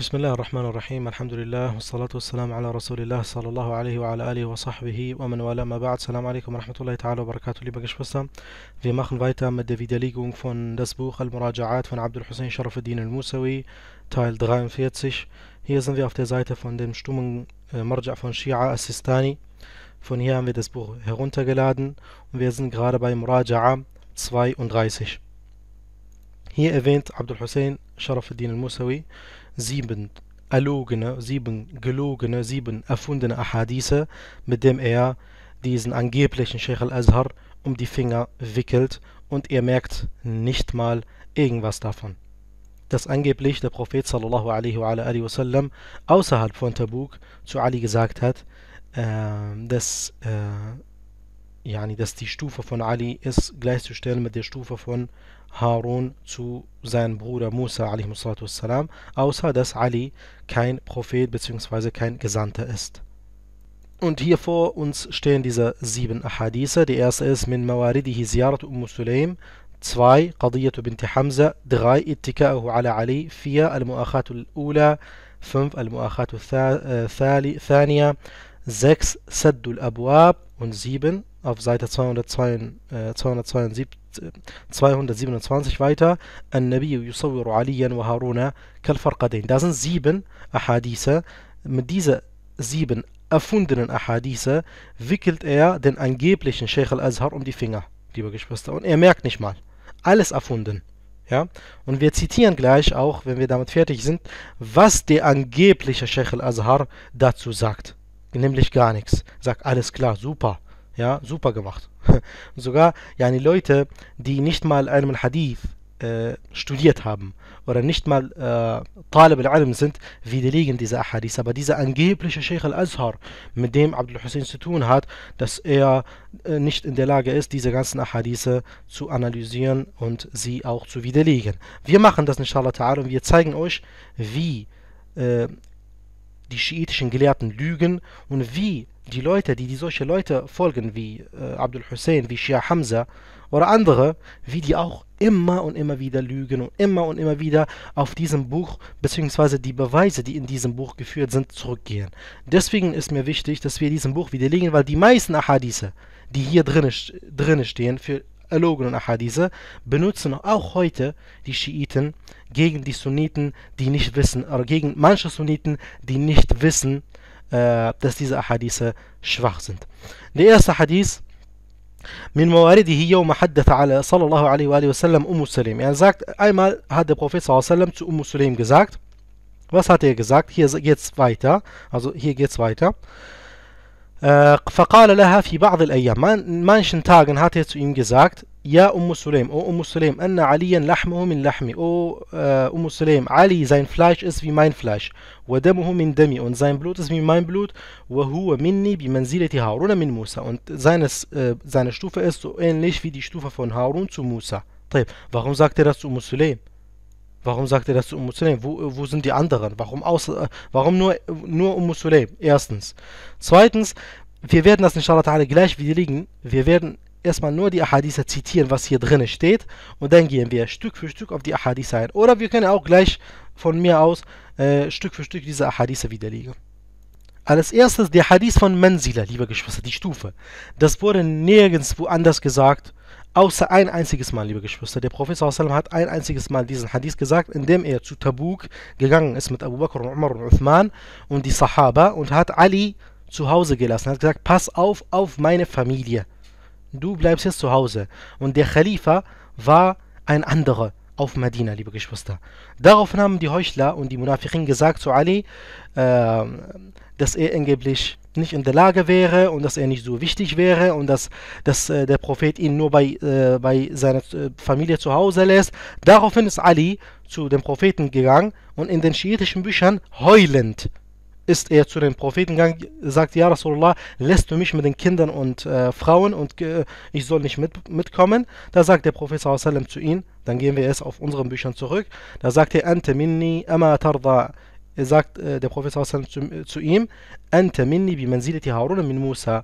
بسم الله الرحمن الرحيم الحمد لله والصلاة والسلام على رسول الله صلى الله عليه وعلى آله und ومن والاه ما بعد Salam alaikum rahmatullahi ta'ala wa barakatuh liebe Geschwister wir machen weiter mit der Widerlegung von das Buch Al-Muraja'at von Abdul Hussein Sharafuddin Al-Musawi Teil 43 hier sind wir auf der Seite von dem stummen äh, Marja' von Shia As-Sistani von hier haben wir das Buch heruntergeladen und wir sind gerade bei Muraja'a 32 hier erwähnt Abdul Hussein Sharafuddin Al-Musawi sieben erlogene, sieben gelogene, sieben erfundene Ahadithe, mit dem er diesen angeblichen Sheikh al-Azhar um die Finger wickelt und ihr merkt nicht mal irgendwas davon. Dass angeblich der Prophet sallallahu alaihi wa alaihi wasallam außerhalb von Tabuk zu Ali gesagt hat, äh, dass äh, yani, dass die Stufe von Ali ist gleichzustellen mit der Stufe von Harun zu seinem Bruder Musa والسلام, außer dass Ali kein Prophet bzw. kein Gesandter ist. Und hier vor uns stehen diese sieben Ahaditha. Die erste ist Min Mawaridihi Ziyarat Umm Sulaim, zwei Qadiyat bint Hamza, drei Ittika'uhu ala Ali, vier Al-Mu'akhatu al-Ula, fünf Al-Mu'akhatu äh, al-Thaniya, sechs Saddul Abuab und sieben auf Seite 202, 227 äh, weiter. An-Nabi yusawwiru Aliyan wa Haruna kal-Farqadain. Da sind sieben Ahadithe. Mit diesen sieben erfundenen Ahadithe wickelt er den angeblichen Sheikh al-Azhar um die Finger, liebe Geschwister. Und er merkt nicht mal. Alles erfunden. Ja? Und wir zitieren gleich auch, wenn wir damit fertig sind, was der angebliche Sheikh al-Azhar dazu sagt. Nämlich gar nichts. Sagt, alles klar, super. Ja, super gemacht. Und sogar, ja, die Leute, die nicht mal einem Hadith äh, studiert haben oder nicht mal äh, Talib al-Alim sind, widerlegen diese Ahadith. Aber dieser angebliche Sheikh al-Azhar, mit dem Abdul Hussein zu tun hat, dass er äh, nicht in der Lage ist, diese ganzen Ahadithe zu analysieren und sie auch zu widerlegen. Wir machen das inshallah ta'ala und wir zeigen euch, wie äh, die schiitischen Gelehrten lügen und wie die Leute, die, die solche Leute folgen, wie äh, Abdul Hussein, wie Shia Hamza oder andere, wie die auch immer und immer wieder lügen und immer und immer wieder auf diesem Buch beziehungsweise die Beweise, die in diesem Buch geführt sind, zurückgehen. Deswegen ist mir wichtig, dass wir diesem Buch widerlegen, weil die meisten Ahadithe, die hier drin, stehen, für erlogenen Ahadithe, benutzen auch heute die Schiiten gegen die Sunniten, die nicht wissen, oder gegen manche Sunniten, die nicht wissen, äh, dass diese Ahadithe schwach sind. Der erste Hadith من موارده يوم حدث على صلى الله عليه وآله وسلم أم سليم er sagt einmal hat der Prophet صلى الله عليه وسلم zu Umm Sulaim gesagt was hat er gesagt hier geht's weiter also hier geht's weiter فقال لها في بعض الأيام manchen Tagen hat er zu ihm gesagt Ja, Umm Sulaim, O Umm Sulaim, Anna Aliyan lahmuhu min lahmi, O äh, Umm Sulaim, Ali, sein Fleisch ist wie mein Fleisch, wa damuhu min dami, und sein Blut ist wie mein Blut, wa huwa minni bi manzilati Harun min Musa, und seines, äh, seine Stufe ist so ähnlich wie die Stufe von Harun zu Musa. Warum sagt er das zu Umm Sulaim? Warum sagt er das zu Umm Sulaim? Wo, äh, wo sind die anderen? Warum, aus, äh, warum nur, nur Umm Sulaim? Erstens. Zweitens, wir werden das inshallah ta'ala gleich widerlegen. Wir werden erstmal nur die Ahaditha zitieren, was hier drin steht. Und dann gehen wir Stück für Stück auf die Ahaditha ein. Oder wir können auch gleich von mir aus äh, Stück für Stück diese Ahaditha widerlegen. Als erstes der Hadith von Mansila, liebe Geschwister, die Stufe. Das wurde nirgendwo anders gesagt, außer ein einziges Mal, liebe Geschwister. Der Prophet hat ein einziges Mal diesen Hadith gesagt, indem er zu Tabuk gegangen ist mit Abu Bakr und Umar und Uthman und die Sahaba und hat Ali zu Hause gelassen. Er hat gesagt, pass auf auf meine Familie du bleibst jetzt zu Hause. Und der Khalifa war ein anderer auf Medina, liebe Geschwister. Daraufhin haben die Heuchler und die Munafiqin gesagt zu Ali, äh, dass er angeblich nicht in der Lage wäre und dass er nicht so wichtig wäre und dass, dass äh, der Prophet ihn nur bei, äh, bei seiner äh, Familie zu Hause lässt. Daraufhin ist Ali zu dem Propheten gegangen und in den schiitischen Büchern heulend ist er zu den Propheten gegangen, sagt, ja Rasulullah, lässt du mich mit den Kindern und äh, Frauen und äh, ich soll nicht mit, mitkommen? Da sagt der Prophet sallam, zu ihm, dann gehen wir erst auf unseren Büchern zurück, da sagt er, Ante minni ama tarda. Er sagt äh, der Prophet zu, äh, zu ihm, Ante minni bi manzilati Harun min Musa.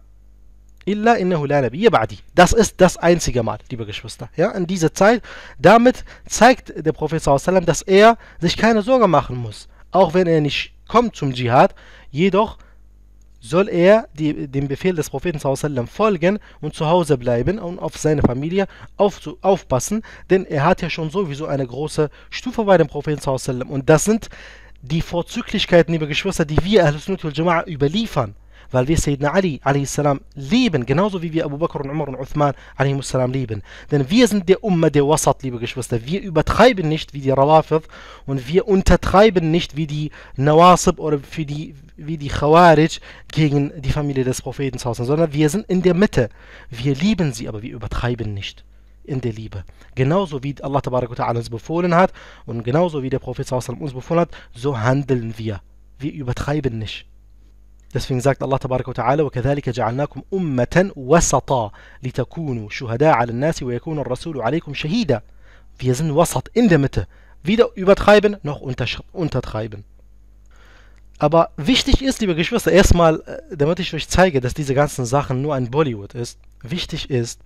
Illa innahu la nabiyya ba'di. Das ist das einzige Mal, liebe Geschwister. Ja, in dieser Zeit, damit zeigt der Prophet sallam, dass er sich keine Sorge machen muss auch wenn er nicht kommt zum Dschihad, jedoch soll er die, dem Befehl des Propheten sallam, folgen und zu Hause bleiben und auf seine Familie auf, aufpassen, denn er hat ja schon sowieso eine große Stufe bei dem Propheten sallam. und das sind die Vorzüglichkeiten, liebe Geschwister, die wir Ahlus Sunnah überliefern weil wir Sayyidina Ali salam lieben, genauso wie wir Abu Bakr und Umar und Uthman salam lieben. Denn wir sind der Ummah der Wasat, liebe Geschwister. Wir übertreiben nicht wie die Rawafid und wir untertreiben nicht wie die Nawasib oder für die, wie die Khawarij gegen die Familie des Propheten, sondern wir sind in der Mitte. Wir lieben sie, aber wir übertreiben nicht in der Liebe. Genauso wie Allah uns befohlen hat und genauso wie der Prophet uns befohlen hat, so handeln wir. Wir übertreiben nicht. Deswegen sagt Allah tabaraka wa ta'ala, وَكَذَلِكَ جَعَلْنَاكُمْ أُمَّةً وَسَطًا لِتَكُونُوا شُهَدَاءَ عَلَى النَّاسِ وَيَكُونَ الرَّسُولُ عَلَيْكُمْ شَهِيدًا Wir sind wasat, in der Mitte. Weder übertreiben, noch untertreiben. Aber wichtig ist, liebe Geschwister, erstmal, äh, damit ich euch zeige, dass diese ganzen Sachen nur ein Bollywood ist, wichtig ist,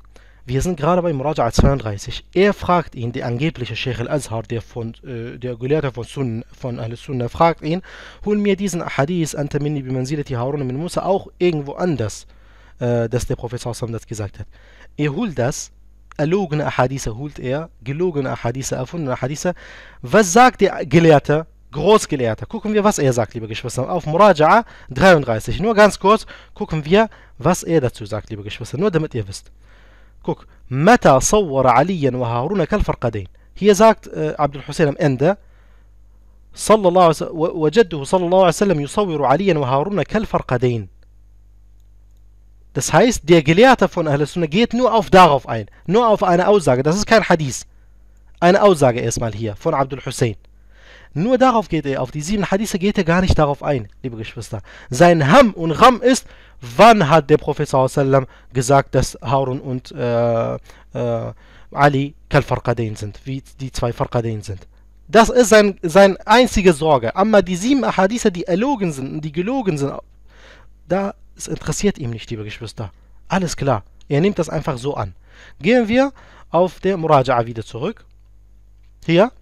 wir sind gerade bei Muraja 32. Er fragt ihn, der angebliche Sheikh al-Azhar, der, äh, der Gelehrte von, Sunn, von Al-Sunnah, fragt ihn, hol mir diesen Hadith, Antamini bimansilati Harun min Musa, auch irgendwo anders, äh, dass der Prophet Sassam das gesagt hat. Er holt das, erlogene Ahadithe holt er, gelogene Ahadithe, erfundene Ahadithe. Was sagt der Gelehrte? Großgelehrte? Gucken wir, was er sagt, liebe Geschwister. Auf Muraja 33. Nur ganz kurz gucken wir, was er dazu sagt, liebe Geschwister. Nur damit ihr wisst. كوك متى صور عليا وهارون كالفرقدين. هي زاكت عبد الحسين al-Hussein صلى الله عليه وجده صلى الله عليه وسلم يصور عليا وهارون كالفرقدين. Das heißt, der Gelehrte von Ahl Sunnah geht nur auf darauf ein, nur auf eine Aussage. Das ist kein Hadith. Eine Aussage erstmal hier von Abdul hussein Nur darauf geht er, auf die sieben Hadithe geht er gar nicht darauf ein, liebe Geschwister. Sein Ham und Ram ist, wann hat der Prophet sallam, gesagt, dass Harun und äh, äh, Ali Kalfarqadain sind, wie die zwei Farqadain sind. Das ist sein, sein einzige Sorge. Aber die sieben Ahadithe, die erlogen sind, die gelogen sind, da interessiert ihm nicht, liebe Geschwister. Alles klar. Er nimmt das einfach so an. Gehen wir auf der Muraja'a wieder zurück. Hier.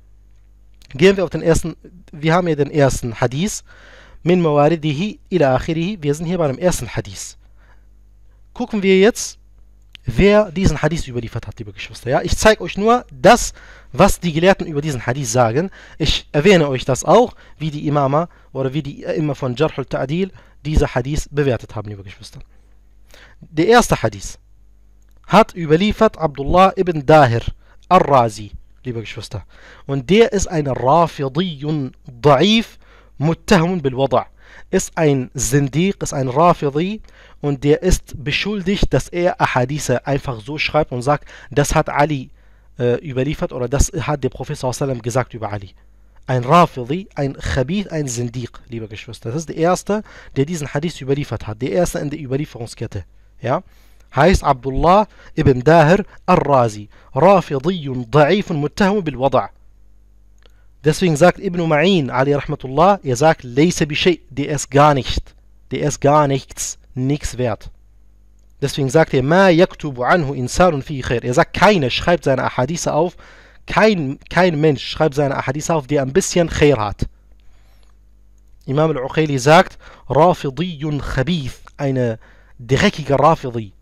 Gehen wir auf den ersten, wir haben hier den ersten Hadith min mawaridihi ila akhirihi. Wir sind hier bei dem ersten Hadith. Gucken wir jetzt, wer diesen Hadith überliefert hat, liebe Geschwister. Ja, ich zeige euch nur das, was die Gelehrten über diesen Hadith sagen. Ich erwähne euch das auch, wie die Imama oder wie die immer von Jarhul al-Ta'dil diese Hadith bewertet haben, liebe Geschwister. Der erste Hadith hat überliefert Abdullah ibn Dahir al-Razi, liebe Geschwister. Und der ist ein Rafidiyun Da'if متهم بالوضع ist ein Sindik, ist ein Rafidi und der ist beschuldigt, dass er Ahadithe einfach so schreibt und sagt, das hat Ali äh, überliefert oder das hat der Prophet sallam gesagt über Ali. Ein Rafidi, ein Khabith, ein Sindik, liebe Geschwister. Das ist der Erste, der diesen Hadith überliefert hat. Der Erste in der Überlieferungskette. Ja? Heißt Abdullah ibn Daher al-Razi. da'if und muttahum bil Wada'. Deswegen sagt Ibn Ma'in, Ali Rahmatullah, er sagt, Leysa Bishay, der ist gar nicht, der ist gar nichts, nichts wert. Deswegen sagt er, Ma yaktubu anhu insanun fi khair. Er sagt, keiner schreibt seine Ahadithe auf, kein, kein Mensch schreibt seine Ahadithe auf, der ein bisschen Khair hat. Imam al-Uqayli sagt, Rafidiyun khabith, eine dreckige Rafidi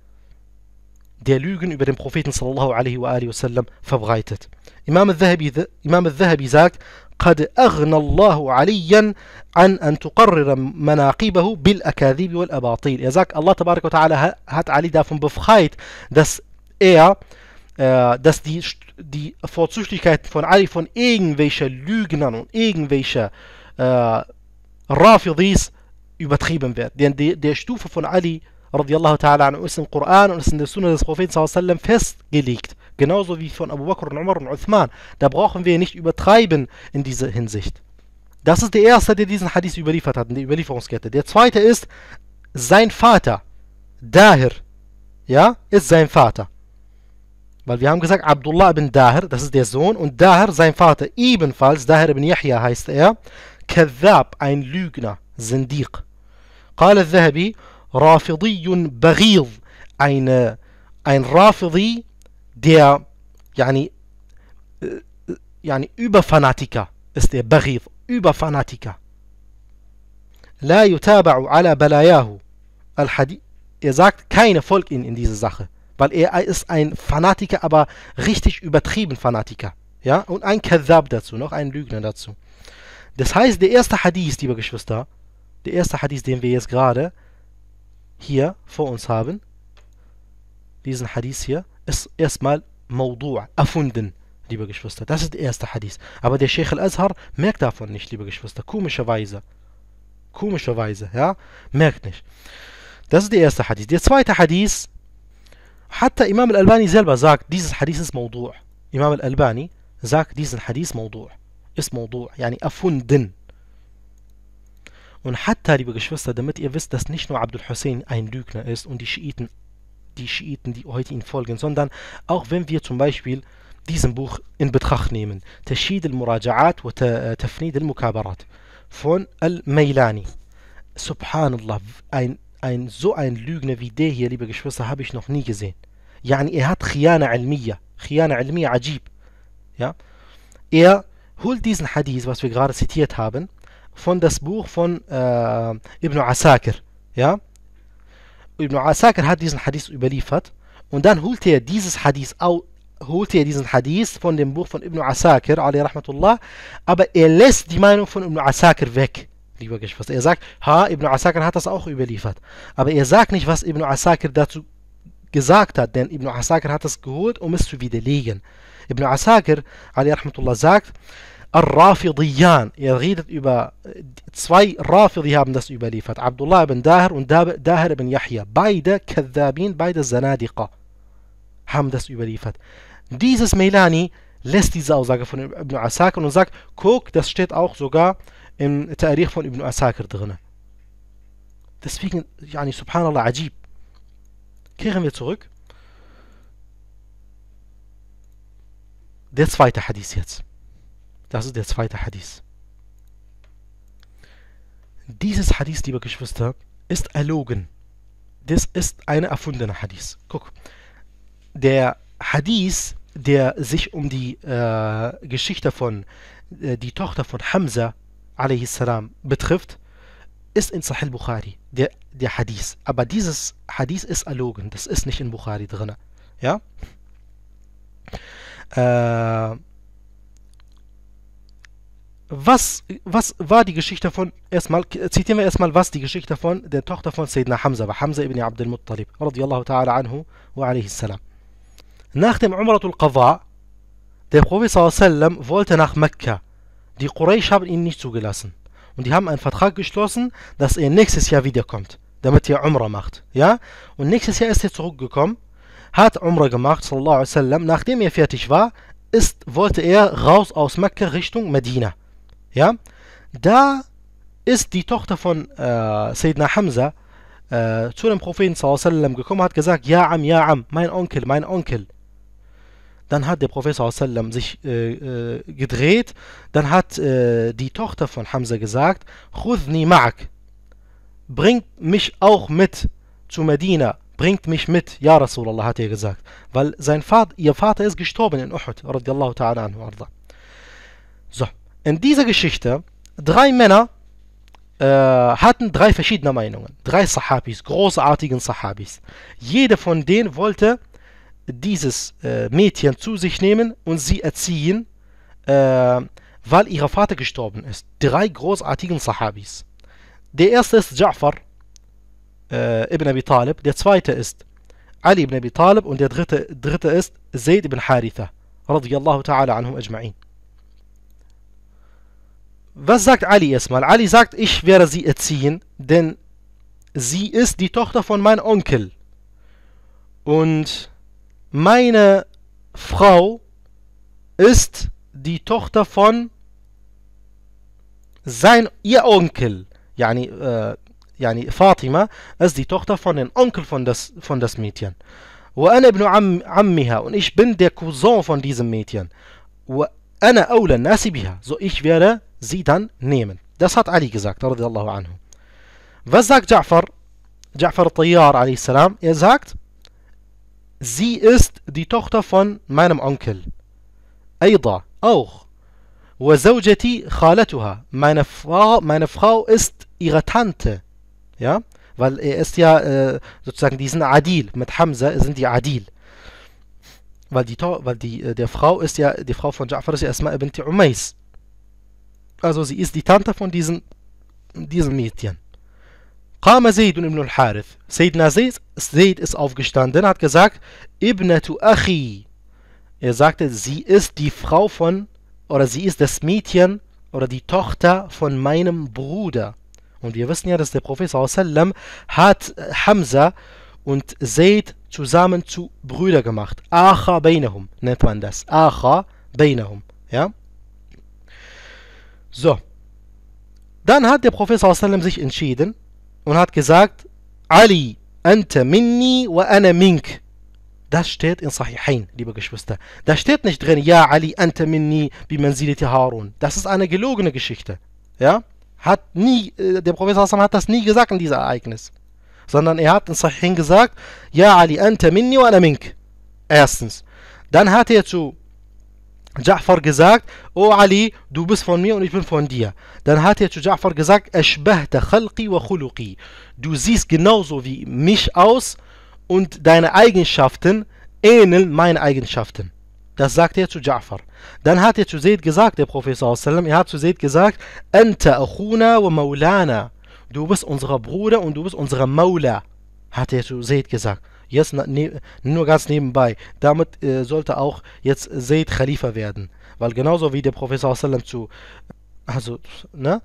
der Lügen über den Propheten sallallahu alaihi wa alihi wasallam verbreitet. Imam al-Dhahabi, Imam al-Dhahabi sagt, قد أغنى الله عليا عن أن تقرر مناقبه بالأكاذيب والأباطيل. Er sagt, Allah tabarak wa hat Ali davon befreit, dass er, äh, dass die, die Vorzüglichkeit von Ali von irgendwelchen Lügnern und irgendwelchen äh, Rafidis übertrieben wird. Denn die, der Stufe von Ali radiallahu ta'ala anhu ist im Koran und ist in der Sunna des Propheten sallam festgelegt. Genauso wie von Abu Bakr und Umar und Uthman. Da brauchen wir nicht übertreiben in dieser Hinsicht. Das ist der erste, der diesen Hadith überliefert hat, in der Überlieferungskette. Der zweite ist sein Vater. Dahir, ja, ist sein Vater. Weil wir haben gesagt, Abdullah ibn Dahir, das ist der Sohn, und Dahir, sein Vater, ebenfalls, Dahir ibn Yahya heißt er, Kadhab, ein Lügner, Sindiq. al الذهبي Rafidiyun Baghid, eine, ein Rafidi, der, yani, yani Überfanatiker ist der Baghid, Überfanatiker. La yutaba'u ala balayahu. Er sagt, keine folgt ihm in dieser Sache, weil er ist ein Fanatiker, aber richtig übertrieben Fanatiker. Ja, und ein Kadhab dazu, noch ein Lügner dazu. Das heißt, der erste Hadith, liebe Geschwister, der erste Hadith, den wir jetzt gerade hier vor uns haben, diesen Hadith hier, ist erstmal Maudu' erfunden, liebe Geschwister. Das ist der erste Hadith. Aber der Sheikh al-Azhar merkt davon nicht, liebe Geschwister. Komischerweise. Komischerweise, ja. Merkt nicht. Das ist der erste Hadith. Der zweite Hadith, hatta Imam al-Albani selber sagt, dieses Hadith ist Maudu'. Imam al-Albani sagt, diesen Hadith Maudu'. Ist Maudu', yani erfunden. Und Hatta, liebe Geschwister, damit ihr wisst, dass nicht nur Abdul Hussein ein Lügner ist und die Schiiten, die Schiiten, die heute ihn folgen, sondern auch wenn wir zum Beispiel diesem Buch in Betracht nehmen, Tashid al-Muraja'at wa äh, Tafnid al-Mukabarat von Al-Mailani. Subhanallah, ein, ein, so ein Lügner wie der hier, liebe Geschwister, habe ich noch nie gesehen. Yani er hat Khiyana al miyya Khiyana al miyya ajib. Ja? Er holt diesen Hadith, was wir gerade zitiert haben, von das Buch von äh, Ibn Asakir. Ja? Ibn Asakir hat diesen Hadith überliefert und dann holte er dieses Hadith au, holte er diesen Hadith von dem Buch von Ibn Asakir, rahmatullah, aber er lässt die Meinung von Ibn Asakir weg, lieber Geschwister. Er sagt, ha, Ibn Asakir hat das auch überliefert, aber er sagt nicht, was Ibn Asakir dazu gesagt hat, denn Ibn Asakir hat das geholt, um es zu widerlegen. Ibn Asakir, rahmatullah, sagt, Al-Rafidiyan. Er redet über, äh, zwei die haben das überliefert. Abdullah ibn Daher und Daher ibn Yahya. Beide Kadhabin, beide Zanadiqa haben das überliefert. Dieses Melani lässt diese Aussage von Ibn Asakir und sagt, guck, das steht auch sogar im Tarikh von Ibn Asakir drin. Deswegen, yani, subhanallah, ajib. Kehren wir zurück. Der zweite Hadith jetzt. Das ist der zweite Hadith. Dieses Hadith, liebe Geschwister, ist erlogen. Das ist eine erfundene Hadith. Guck, der Hadith, der sich um die äh, Geschichte von äh, die Tochter von Hamza salam betrifft, ist in Sahih Bukhari, der, der Hadith. Aber dieses Hadith ist erlogen, das ist nicht in Bukhari drin. Ja? Äh, was, was war die Geschichte von, erstmal, zitieren wir erstmal, was die Geschichte von der Tochter von Sayyidina Hamza war, Hamza ibn Abdul Muttalib, radiallahu ta'ala anhu wa alayhi salam. Nach dem Umratul Qadha, der Prophet sallam wollte nach Mekka. Die Quraysh haben ihn nicht zugelassen. Und die haben einen Vertrag geschlossen, dass er nächstes Jahr wiederkommt, damit er Umrah macht. Ja? Und nächstes Jahr ist er zurückgekommen, hat Umrah gemacht, sallallahu alayhi wa sallam. Nachdem er fertig war, ist, wollte er raus aus Mekka Richtung Medina. Ja? Da ist die Tochter von äh, Sayyidina Hamza äh, zu dem Propheten sallam, gekommen und hat gesagt, Ja Am, Ja Am, mein Onkel, mein Onkel. Dann hat der Prophet sallam, sich äh, äh, gedreht, dann hat äh, die Tochter von Hamza gesagt, Khudni ma'ak, bringt mich auch mit zu Medina, bringt mich mit, ja Rasulallah hat er gesagt, weil sein Vater, ihr Vater ist gestorben in Uhud, radiallahu ta'ala anhu arda. So, in dieser Geschichte, drei Männer äh, hatten drei verschiedene Meinungen. Drei Sahabis, großartigen Sahabis. Jeder von denen wollte dieses äh, Mädchen zu sich nehmen und sie erziehen, äh, weil ihr Vater gestorben ist. Drei großartigen Sahabis. Der erste ist Ja'far äh, ibn Abi Talib, der zweite ist Ali ibn Abi Talib und der dritte, dritte ist Zayd ibn Haritha. Radiallahu ta'ala anhum ajma'in. Was sagt Ali erstmal? Ali sagt, ich werde sie erziehen, denn sie ist die Tochter von meinem Onkel. Und meine Frau ist die Tochter von sein ihr Onkel, yani, äh, yani Fatima, ist die Tochter von dem Onkel von das, von das Mädchen. وأنا ابن عم und ich bin der Cousin von diesem Mädchen. وأنا أولى الناس بها so ich werde sie dann nehmen. Das hat Ali gesagt, radiallahu anhu. Was sagt Ja'far? Ja'far Tayyar alayhi salam. Er sagt, sie ist die Tochter von meinem Onkel. Aida, auch. وزوجتي خالتها meine Frau, meine Frau ist ihre Tante ja weil er ist ja sozusagen diesen Adil mit Hamza sind die Adil weil die weil die der Frau ist ja die Frau von Ja'far ist ja Asma ibn Umays also sie ist die Tante von diesem, diesem Mädchen. Qama Zayd ibn al-Harith. Sayyidina Zayd ist aufgestanden, hat gesagt, Ibnatu Achi. Er sagte, sie ist die Frau von, oder sie ist das Mädchen oder die Tochter von meinem Bruder. Und wir wissen ja, dass der Prophet sallam hat äh, Hamza und Zayd zusammen zu Brüder gemacht. Acha beinahum nennt man das. Acha beinahum. Ja? So. Dann hat der Prophet sallam, sich entschieden und hat gesagt, Ali, anta minni wa ana mink. Das steht in Sahihain, liebe Geschwister. Da steht nicht drin, ja Ali, anta minni, wie man sieht Harun. Das ist eine gelogene Geschichte. Ja? Hat nie, äh, der Prophet sallam, hat das nie gesagt in diesem Ereignis. Sondern er hat in Sahihain gesagt, ja Ali, anta minni wa ana mink. Erstens. Dann hat er zu Ja'far gesagt, O Ali, du bist von mir und ich bin von dir. Dann hat er zu Ja'far gesagt, Ashbahta khalqi wa khuluqi. Du siehst genauso wie mich aus und deine Eigenschaften ähneln meinen Eigenschaften. Das sagt er zu Ja'far. Dann hat er zu Zaid gesagt, der Prophet sallam, er hat zu Zaid gesagt, Anta akhuna wa maulana. Du bist unser Bruder und du bist unser Maula, hat er zu Zaid gesagt. Jetzt ne, nur ganz nebenbei. Damit äh, sollte auch jetzt Zayd Khalifa werden. Weil genauso wie der Prophet sallam zu. Also, ne?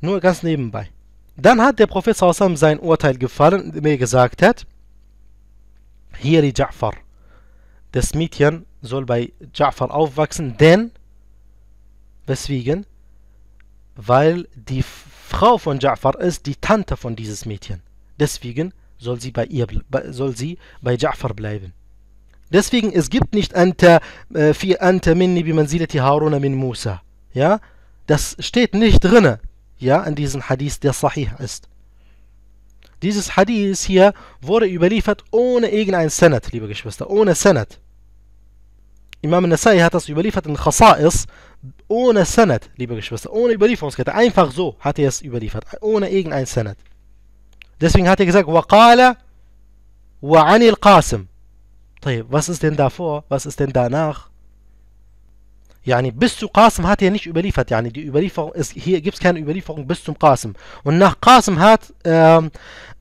Nur ganz nebenbei. Dann hat der Prophet sallam sein Urteil gefallen, mir gesagt hat: Hier die Ja'far. Das Mädchen soll bei Ja'far aufwachsen, denn. Weswegen? Weil die Frau von Ja'far ist die Tante von dieses Mädchen. Deswegen soll sie bei ihr soll sie bei Ja'far bleiben. Deswegen es gibt nicht anta äh, fi anta minni bi manzilati Haruna min Musa. Ja? Das steht nicht drin, Ja, an diesem Hadith, der sahih ist. Dieses Hadith hier wurde überliefert ohne irgendein Senat, liebe Geschwister, ohne Senat. Imam Nasai hat das überliefert in Khasa'is, ohne Senat, liebe Geschwister, ohne Überlieferungskette. Einfach so hat er es überliefert, ohne irgendein Senat. Deswegen hat er gesagt, وَقَالَ وَعَنِ الْقَاسِمِ was ist denn davor? Was ist denn danach? Yani, bis zu Qasim hat er nicht überliefert. Yani, die Überlieferung ist, hier gibt es keine Überlieferung bis zum Qasim. Und nach Qasim hat ähm,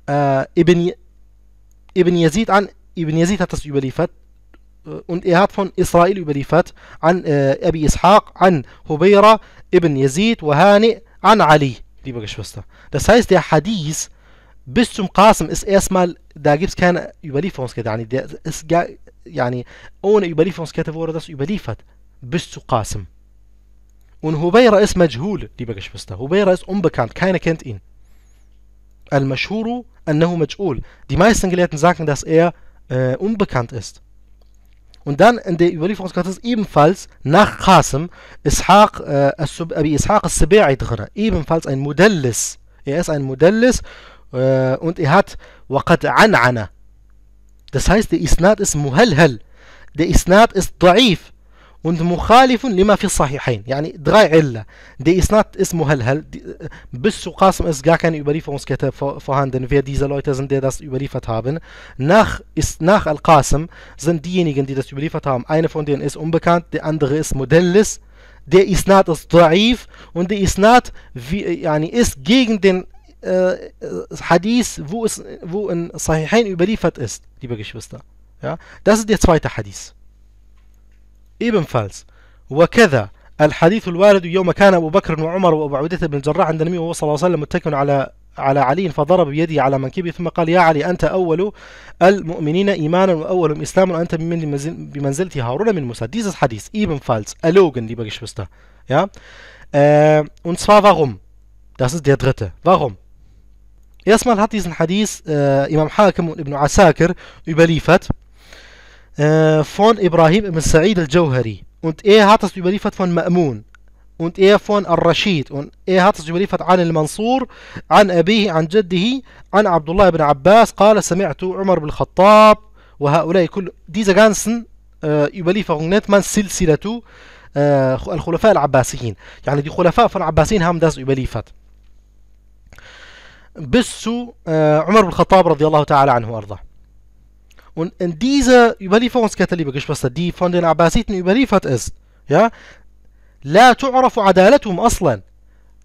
äh, Ibn, Ibn Yazid an, Ibn Yazid hat das überliefert. Äh, und er hat von Israel überliefert an äh, Abi Ishaq, an Hubeira, Ibn Yazid, Wahani, an Ali, liebe Geschwister. Das heißt, der Hadith bis zum Qasim ist erstmal, da gibt es keine Überlieferungskette. Der ist, yani, ohne Überlieferungskette wurde das überliefert. Bis zu Qasim. Und Hubeira ist Majhul, liebe Geschwister. Hubeira ist unbekannt, keiner kennt ihn. Al-Mashhuru annahu Maj'ul. Die meisten Gelehrten sagen, dass er äh, unbekannt ist. Und dann in der Überlieferungskette ist ebenfalls nach Qasim Ishaq, äh, al-Sabi'i drin. Ebenfalls ein Modellis. Er ist ein Modellis äh, und er hat وَقَدْ an'ana. Das heißt, der Isnad ist muhalhal. Der Isnad ist da'if. Und mukhalifun lima fi sahihain. Yani drei Illa. Der Isnad ist muhalhal. Äh, bis zu Qasim ist gar keine Überlieferungskette vorhanden, wer diese Leute sind, die das überliefert haben. Nach, ist, nach Al-Qasim sind diejenigen, die das überliefert haben. Eine von denen ist unbekannt, der andere ist Modellis der Isnad ist da'if und der Isnad wie, äh, yani, ist gegen den äh, Hadith, wo, es, wo in Sahihain überliefert ist, liebe Geschwister. Ja, das ist der zweite Hadith. Ebenfalls, وكذا الحديث الوارد يوم كان أبو بكر وعمر وأبو عبيدة بن الجراح عند النبي صلى الله عليه وسلم متكئ على على علي فضرب بيده على منكبه ثم قال يا علي أنت أول المؤمنين إيمانا وأول إسلاما وأنت من بمنزلة هارون من موسى. هذا الحديث ebenfalls فالس liebe Geschwister. Ja? يا. آه، und zwar warum? Das ist der dritte. Warum? Erstmal hat diesen Hadith äh, Imam Hakim und Ibn Asakir überliefert äh, von Ibrahim ibn Sa'id al-Jawhari. Und er hat es überliefert von Ma'mun. Und er von Al-Rashid. Und er hat es überliefert an al-Mansur, an Abihi, an Jaddihi, an Abdullah ibn Abbas, قال سمعت Umar ibn Khattab. وهؤلاء كل diese ganzen äh, Überlieferungen nennt man Silsilatu äh, Al-Khulafa al-Abbasiyin. Yani die Khulafa von Abbasiyin haben das überliefert. bis zu äh, Umar ibn Khattab radiallahu ta'ala anhu arda. Und in dieser Überlieferungskette, liebe Geschwister, die von den Abbasiten überliefert ist, ja, la تعرف adalatum aslan,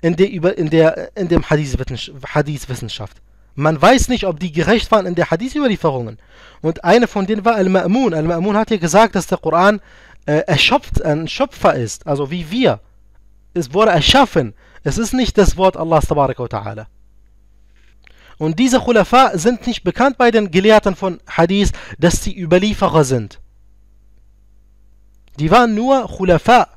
in der, in der, in dem Hadith-Wissenschaft. Man weiß nicht, ob die gerecht waren in der Hadith-Überlieferungen. Und eine von denen war Al-Ma'mun. Al-Ma'mun hat ja gesagt, dass der Koran äh, erschöpft, ein Schöpfer ist, also wie wir. Es wurde erschaffen. Es ist nicht das Wort Allahs Tabaraka wa Ta'ala. Und diese Khulafa sind nicht bekannt bei den Gelehrten von Hadith, dass sie Überlieferer sind. Die waren nur Khulafa.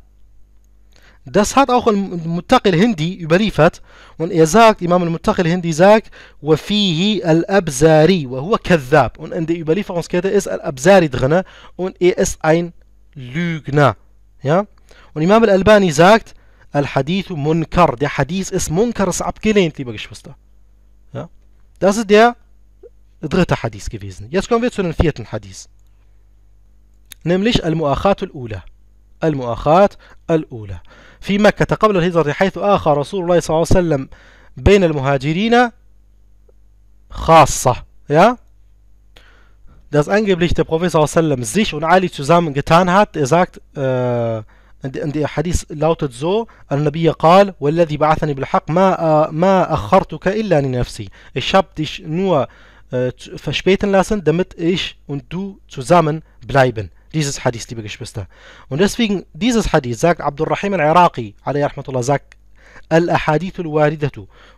Das hat auch Al-Muttaq hindi überliefert. Und er sagt, Imam Al-Muttaq hindi sagt, وَفِيهِ الْأَبْزَارِ وَهُوَ كَذَّاب Und in der Überlieferungskette ist Al-Abzari drin und er ist ein Lügner. Ja? Und Imam Al-Albani sagt, al hadith Munkar. Der Hadith ist Munkar, ist abgelehnt, liebe Geschwister. Das ist der dritte Hadith gewesen. Jetzt kommen wir zu dem vierten Hadith. Nämlich Al-Mu'akhat al-Ula. المؤاخاة الأولى في مكة قبل الهجرة حيث آخى رسول الله صلى الله عليه bain al-Muhajirina khassa. ja? dass angeblich der Prophet sallam, sich und Ali getan hat. Er sagt, äh, عندي عندي حديث لاو تزو النبي قال والذي بعثني بالحق ما ما اخرتك الا لنفسي ايش هاب ديش نو فشبيتن لاسن دمت ايش und du zusammen bleiben dieses حديث liebe geschwister und deswegen dieses حديث زاك عبد الرحيم العراقي عليه رحمه الله زاك الاحاديث الوارده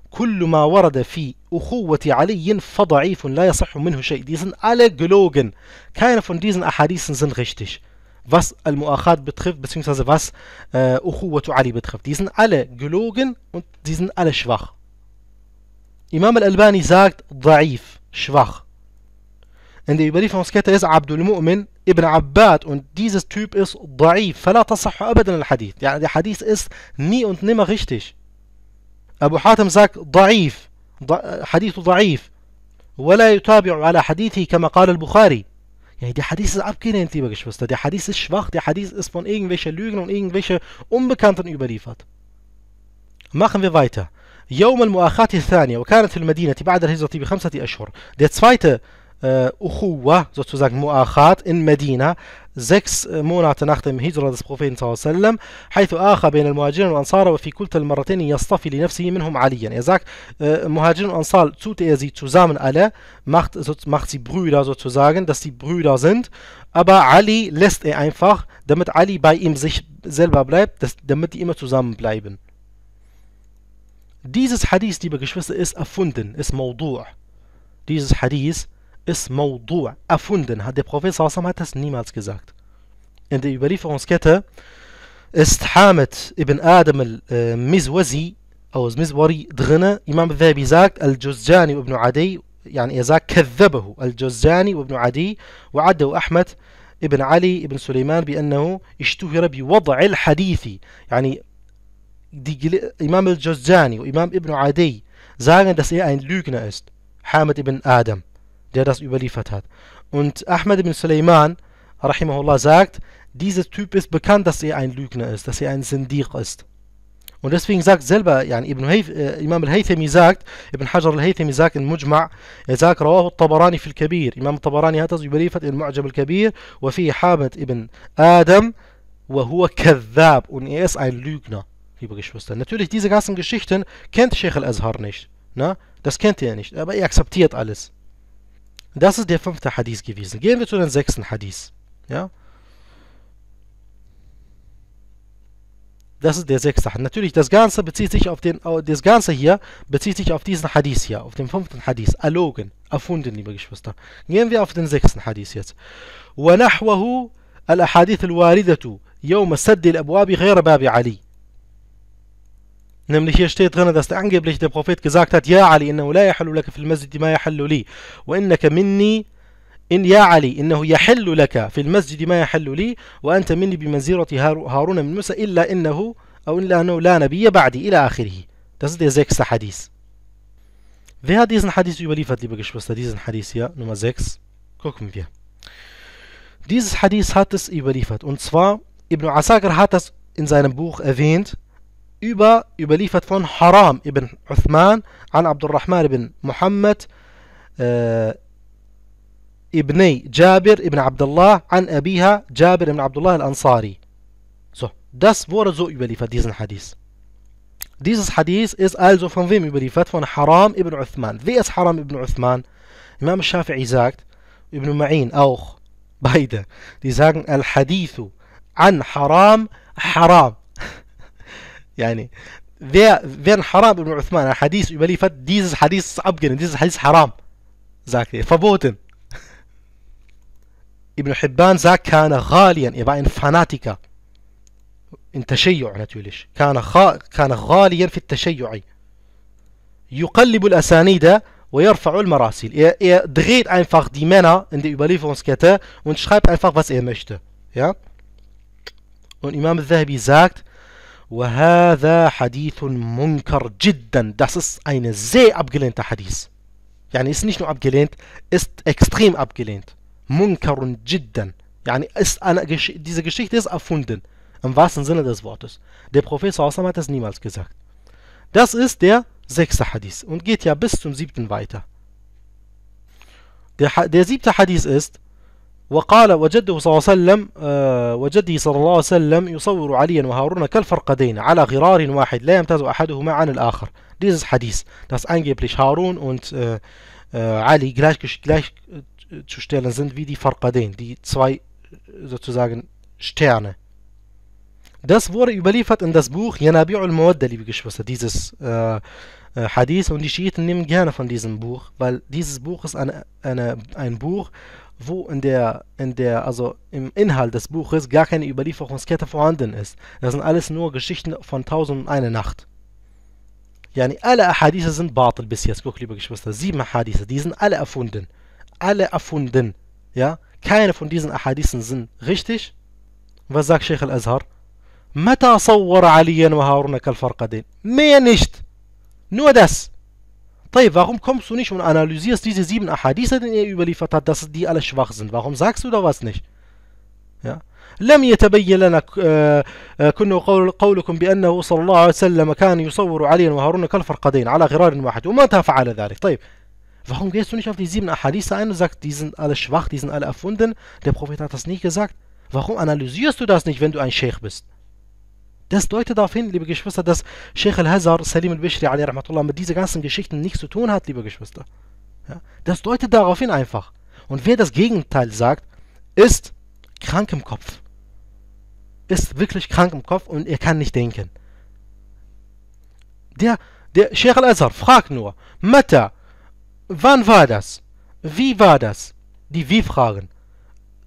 كل ما ورد في أخوة علي فضعيف لا يصح منه شيء ديزن على جلوجن كاين فون ديزن احاديث زن richtig was Al-Mu'achat betrifft, beziehungsweise was äh, Uchuwatu Ali betrifft. Die sind alle gelogen und die sind alle schwach. Imam Al-Albani sagt, da'if, schwach. In der Überlieferungskette ist Abdul Mu'min Ibn Abbad und dieses Typ ist da'if. فلا تصح أبدا الحديث. Ja, der Hadith ist nie und nimmer richtig. Abu Hatim sagt, da'if, hadithu da'if. ولا يتابع على حديثه كما قال البخاري Ja, der Hadith ist abgelehnt, liebe Geschwister. Der Hadith ist schwach. Der Hadith ist von irgendwelchen Lügen und irgendwelchen Unbekannten überliefert. Machen wir weiter. يوم المؤاخاة الثانية وكانت المدينة بعد الهجرة بخمسة أشهر. Der zweite äh, Uchuwa, sozusagen Muachat in Medina, sechs äh, Monate nach dem Hijra des Propheten sallam, حيث آخى بين المهاجرين والأنصار وفي كلتا المرتين يصطفي لنفسه منهم عليا. Er sagt, äh, Muhajirin und Ansar tut er sie zusammen alle, macht, so, macht sie Brüder sozusagen, dass sie Brüder sind, aber Ali lässt er einfach, damit Ali bei ihm sich selber bleibt, dass, damit die immer zusammen bleiben. Dieses Hadith, liebe Geschwister, ist erfunden, ist Maudu'. Dieses Hadith ist Maudu' erfunden, hat der Prophet Sassam hat das niemals gesagt. In der Überlieferungskette ist Hamid ibn Adam al-Mizwazi aus Mizwari drin. Imam Wabi sagt, al-Juzjani ibn Adi, يعني إذا كذبه الجزاني وابن عدي وعده أحمد ابن علي ابن سليمان بأنه اشتهر بوضع الحديث يعني die, Imam al-Jazjani und Imam Ibn Adi sagen, dass er ein Lügner ist, Hamid ibn Adam. der das überliefert hat. Und Ahmed ibn Sulaiman, rahimahullah, sagt, dieser Typ ist bekannt, dass er ein Lügner ist, dass er ein Sindiq ist. Und deswegen sagt selber, yani Ibn Hayf, äh, Imam al-Haythami sagt, Ibn Hajar al-Haythami sagt in Mujma' er sagt, Rawahu al-Tabarani fil Kabir. Imam al-Tabarani hat das überliefert in Mu'jam al-Kabir, wa fi Hamad ibn Adam, wa huwa kadhab. Und er ist ein Lügner, liebe Geschwister. Natürlich, diese ganzen Geschichten kennt Sheikh al-Azhar nicht. Na? Ne? Das kennt er nicht, aber er akzeptiert alles. Das ist der fünfte Hadith gewesen. Gehen wir zu dem sechsten Hadith. Ja? Das ist der sechste Hadith. Natürlich, das Ganze bezieht sich auf den, das Ganze hier bezieht sich auf diesen Hadith hier, auf den fünften Hadith. Erlogen, erfunden, liebe Geschwister. Gehen wir auf den sechsten Hadith jetzt. وَنَحْوَهُ الْأَحَادِيثُ الْوَارِدَةُ يَوْمَ سَدِّ الْأَبْوَابِ غَيْرَ بَابِ عَلِيٍّ Nämlich hier steht drin, dass der angeblich der Prophet gesagt hat, Ja Ali, innahu la yahallu laka fil masjid ma yahallu li, wa innaka minni in ya Ali, innahu yahallu laka fil لك ma yahallu li, wa anta minni bi manzirati هارون min Musa, illa innahu, au illa أنه la nabiyya ba'di, ila akhirihi. Das ist der sechste Hadith. Wer hat diesen Hadith überliefert, liebe Geschwister? Diesen Hadith hier, Nummer 6. Gucken wir. Dieses Hadith hat es überliefert. Und zwar, Ibn Asakir hat das in seinem Buch erwähnt, über, überliefert von Haram ibn Uthman an Abdurrahman ibn Muhammad äh, ibn Jabir ibn Abdullah an Abiha Jabir ibn Abdullah al-Ansari. So, das wurde so überliefert, diesen Hadith. Dieses Hadith ist also von wem überliefert? Von Haram ibn Uthman. Wer ist Haram ibn Uthman? Imam Shafi'i sagt, Ibn Ma'in auch, beide, die sagen, Al-Hadithu an Haram, Haram. يعني ذين حرام ابن عثمان حديث يبلي فت ديز حديث جدا ديز حديث حرام زاك فبوتن ابن حبان زاك كان غاليا يبقى ان فاناتيكا ان تشيع نتوليش كان خا... كان غاليا في التشيع يقلب الاسانيد ويرفع المراسل er, er dreht einfach die Männer in der Überlieferungskette und schreibt einfach was er möchte ja und Imam Zahabi sagt وهذا حديث منكر جدا das ist ein sehr abgelehnter Hadith يعني ist nicht nur abgelehnt ist extrem abgelehnt منكر جدا يعني ist eine, diese Geschichte ist erfunden im wahrsten Sinne des Wortes der Prophet sallallahu hat das niemals gesagt das ist der sechste Hadith und geht ja bis zum siebten weiter der, der siebte Hadith ist وقال وجده صلى الله عليه وسلم آه وجده صلى الله عليه وسلم يصور عليا وهارون كالفرقدين على غرار واحد لا يمتاز احدهما عن الاخر ديز حديث داس انجيبليش هارون und علي äh, Ali zu stellen sind wie die Farqaden die zwei sozusagen Sterne das wurde überliefert in das Buch Yanabi'ul Mawadda liebe Geschwister dieses äh, Hadith und die Schiiten nehmen gerne von diesem Buch weil dieses Buch ist eine, eine, ein Buch wo in der, in der, also im Inhalt des Buches gar keine Überlieferungskette vorhanden ist. Das sind alles nur Geschichten von 1001 Nacht. Yani alle Ahadithe sind Bartel bis jetzt. Guck, liebe Geschwister, sieben Ahadithe, die sind alle erfunden. Alle erfunden. Ja? Keine von diesen Ahadithen sind richtig. Was sagt Sheikh al-Azhar? Mehr nicht. Nur das. Tay, warum kommst du nicht und analysierst diese sieben Ahadithe, die er überliefert hat, dass die alle schwach sind? Warum sagst du da was nicht? Ja. لم يتبين لنا كنا قولكم بأنه صلى الله عليه وسلم كان يصور عليا وهارون كالفرقدين على غرار واحد ومتى فعل ذلك طيب Warum gehst du nicht auf die sieben Ahadithe ein und sagst, die sind alle schwach, die sind alle erfunden? Der Prophet hat das nicht gesagt. Warum analysierst du das nicht, wenn du ein Sheikh bist? Das deutet darauf hin, liebe Geschwister, dass Sheikh al-Hazar Salim al-Bishri mit diesen ganzen Geschichten nichts zu tun hat, liebe Geschwister. Ja? Das deutet darauf hin einfach. Und wer das Gegenteil sagt, ist krank im Kopf. Ist wirklich krank im Kopf und er kann nicht denken. Der, der Sheikh al-Azhar fragt nur, Mata, wann war das? Wie war das? Die Wie-Fragen.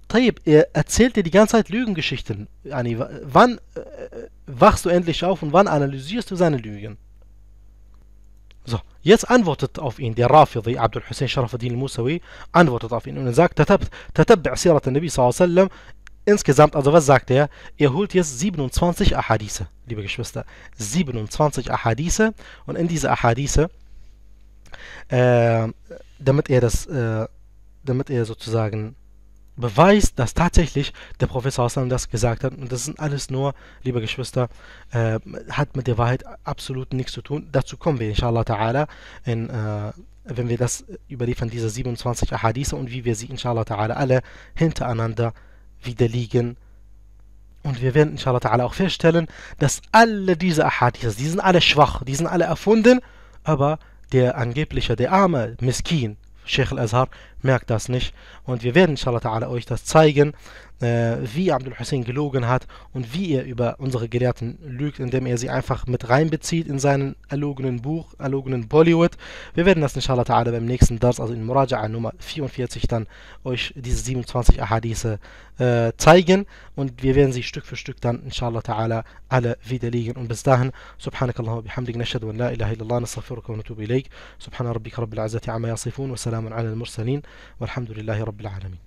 Tayyip, er erzählt dir die ganze Zeit Lügengeschichten, Ani. Äh, wann äh, äh, wachst du endlich auf und wann analysierst du seine Lügen? So, jetzt antwortet auf ihn der Rafidi, Abdul Hussein Sharafuddin al-Musawi, antwortet auf ihn und sagt, Tatab' Sirat al-Nabi sallam. Insgesamt, also was sagt er? Er holt jetzt 27 Ahadise, liebe Geschwister. 27 Ahadise und in diese Ahadise, äh, damit er das, äh, damit er sozusagen beweist, dass tatsächlich der Professor Hassan das gesagt hat. Und das sind alles nur, liebe Geschwister, äh, hat mit der Wahrheit absolut nichts zu tun. Dazu kommen wir, inshallah ta'ala, in, äh, wenn wir das überliefern, diese 27 Ahadithe und wie wir sie, inshallah ta'ala, alle hintereinander widerlegen. Und wir werden, inshallah ta'ala, auch feststellen, dass alle diese Ahadithe, die sind alle schwach, die sind alle erfunden, aber der angebliche, der arme, Miskin, Sheikh al-Azhar merkt das nicht. Und wir werden inshallah ta'ala euch das zeigen, äh, wie Abdul Hussein gelogen hat und wie er über unsere Gelehrten lügt, indem er sie einfach mit reinbezieht in seinen erlogenen Buch, erlogenen Bollywood. Wir werden das inshallah ta'ala beim nächsten Dars, also in Muraja'a Nummer 44, dann euch diese 27 Ahadithe äh, zeigen und wir werden sie Stück für Stück dann inshallah ta'ala alle widerlegen. Und bis dahin, subhanakallahu bihamdik, nashadu wa la ilaha illallah, nastaghfiruka wa natubu ilayk, subhana rabbika rabbil azati amma yasifun, wa salamun ala al-mursalin, walhamdulillahi rabbil alameen.